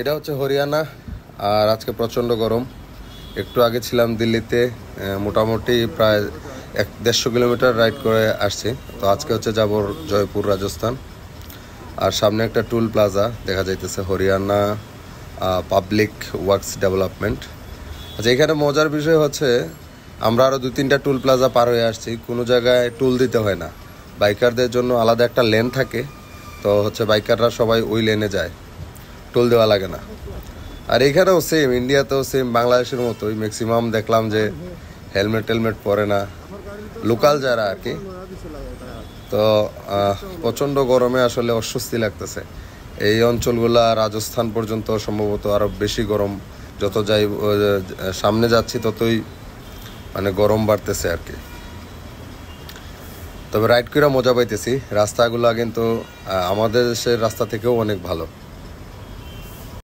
এটা হচ্ছে হরিয়ানা আর আজকে প্রচণ্ড গরম একটু আগে ছিলাম দিল্লিতে মোটামুটি প্রায় এক দেড়শো কিলোমিটার রাইড করে আসছি তো আজকে হচ্ছে যাব জয়পুর রাজস্থান আর সামনে একটা টুল প্লাজা দেখা যাইতেছে হরিয়ানা পাবলিক ওয়ার্কস ডেভেলপমেন্ট আচ্ছা এখানে মজার বিষয় হচ্ছে আমরা আরও দু তিনটা টুল প্লাজা পার হয়ে আসছি কোনো জায়গায় টুল দিতে হয় না বাইকারদের জন্য আলাদা একটা লেন থাকে তো হচ্ছে বাইকাররা সবাই ওই লেনে যায় টোল দেওয়া লাগে না আর এখানেও সেম ইন্ডিয়াতেও সেম বাংলাদেশের মতোই ম্যাক্সিমাম দেখলাম যে হেলমেট টেলমেট পরে না লোকাল যারা আর কি তো প্রচণ্ড গরমে আসলে অস্বস্তি লাগতেছে এই অঞ্চলগুলা রাজস্থান পর্যন্ত সম্ভবত আরও বেশি গরম যত যাই সামনে যাচ্ছি ততই মানে গরম বাড়তেছে আর কি তবে রাইড করে মজা পাইতেছি রাস্তাগুলা কিন্তু আমাদের দেশের রাস্তা থেকেও অনেক ভালো